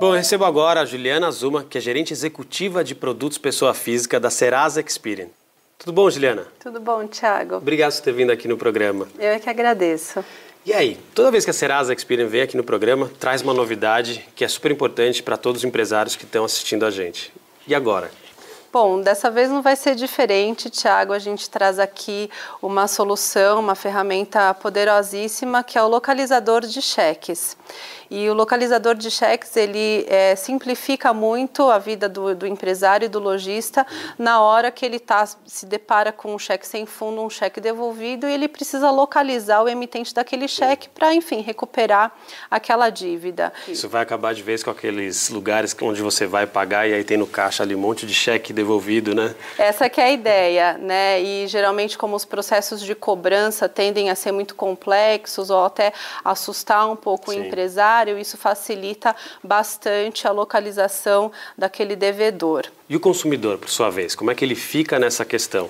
Bom, eu recebo agora a Juliana Zuma, que é gerente executiva de produtos pessoa física da Serasa Experian. Tudo bom, Juliana? Tudo bom, Thiago. Obrigado por ter vindo aqui no programa. Eu é que agradeço. E aí, toda vez que a Serasa Experian vem aqui no programa, traz uma novidade que é super importante para todos os empresários que estão assistindo a gente. E agora? Bom, dessa vez não vai ser diferente, Tiago. A gente traz aqui uma solução, uma ferramenta poderosíssima que é o localizador de cheques. E o localizador de cheques, ele é, simplifica muito a vida do, do empresário e do lojista na hora que ele tá, se depara com um cheque sem fundo, um cheque devolvido, e ele precisa localizar o emitente daquele cheque para, enfim, recuperar aquela dívida. Isso vai acabar de vez com aqueles lugares onde você vai pagar e aí tem no caixa ali um monte de cheque devolvido, né? Essa que é a ideia, né? E geralmente como os processos de cobrança tendem a ser muito complexos ou até assustar um pouco Sim. o empresário, isso facilita bastante a localização daquele devedor. E o consumidor, por sua vez, como é que ele fica nessa questão?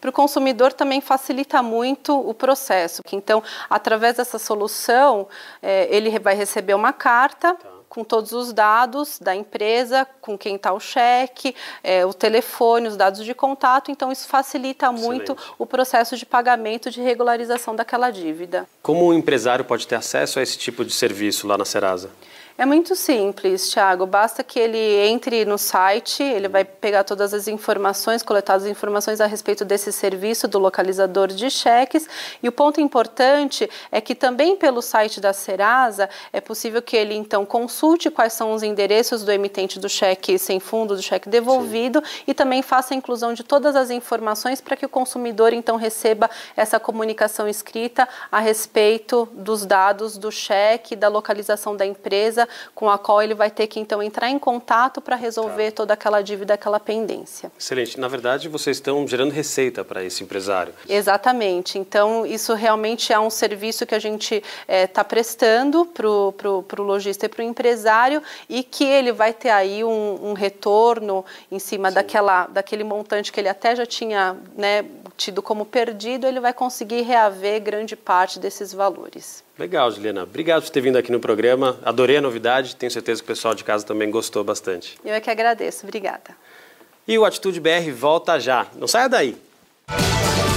para o consumidor também facilita muito o processo. Então, através dessa solução, eh, ele vai receber uma carta. Tá com todos os dados da empresa, com quem está o cheque, é, o telefone, os dados de contato. Então, isso facilita Excelente. muito o processo de pagamento de regularização daquela dívida. Como o um empresário pode ter acesso a esse tipo de serviço lá na Serasa? É muito simples, Thiago. Basta que ele entre no site, ele vai pegar todas as informações, coletar as informações a respeito desse serviço do localizador de cheques. E o ponto importante é que também pelo site da Serasa é possível que ele então consulte quais são os endereços do emitente do cheque sem fundo, do cheque devolvido Sim. e também faça a inclusão de todas as informações para que o consumidor então receba essa comunicação escrita a respeito dos dados do cheque, da localização da empresa empresa, com a qual ele vai ter que então entrar em contato para resolver tá. toda aquela dívida, aquela pendência. Excelente. Na verdade, vocês estão gerando receita para esse empresário. Exatamente. Então, isso realmente é um serviço que a gente está eh, é, prestando para o lojista e para o empresário e que ele vai ter aí um, um retorno em cima daquela, daquele montante que ele até já tinha né, tido como perdido, ele vai conseguir reaver grande parte desses valores. Legal, Juliana. Obrigado por ter vindo aqui no programa. Adorei a novidade, tenho certeza que o pessoal de casa também gostou bastante. Eu é que agradeço, obrigada. E o Atitude BR volta já. Não saia daí. Música